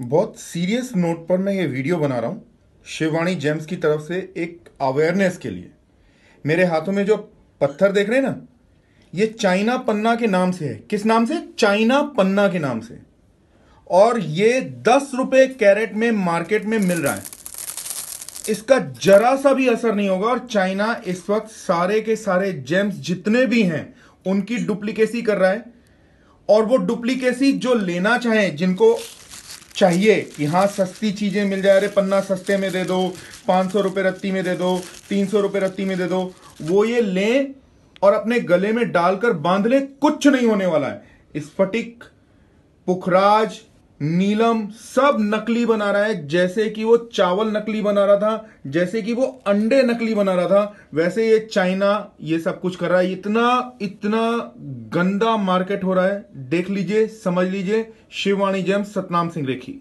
बहुत serious note पर मैं ये वीडियो बना रहा हूं शिववाणी जेम्स की तरफ से एक अवेयरनेस के लिए मेरे हाथों में जो पत्थर देख रहे हैं ना ये चाइना पन्ना के नाम से है किस नाम से चाइना पन्ना के नाम से और ये दस रुपए कैरेट में मार्केट में मिल रहा है इसका जरा सा भी असर नहीं होगा और चाइना इस वक्त सारे के सारे जेम्स जितने भी हैं उनकी डुप्लीकेसी कर रहा है और वो डुप्लीकेसी जो लेना चाहें जिनको चाहिए यहाँ सस्ती चीज़ें मिल जा रहे पन्ना सस्ते में दे दो पाँच सौ रुपये रत्ती में दे दो तीन सौ रुपये रत्ती में दे दो वो ये लें और अपने गले में डालकर बांध लें कुछ नहीं होने वाला है स्फटिक पुखराज नीलम सब नकली बना रहा है जैसे कि वो चावल नकली बना रहा था जैसे कि वो अंडे नकली बना रहा था वैसे ये चाइना ये सब कुछ कर रहा है इतना इतना गंदा मार्केट हो रहा है देख लीजिए समझ लीजिए शिववाणी जैम सतनाम सिंह रेखी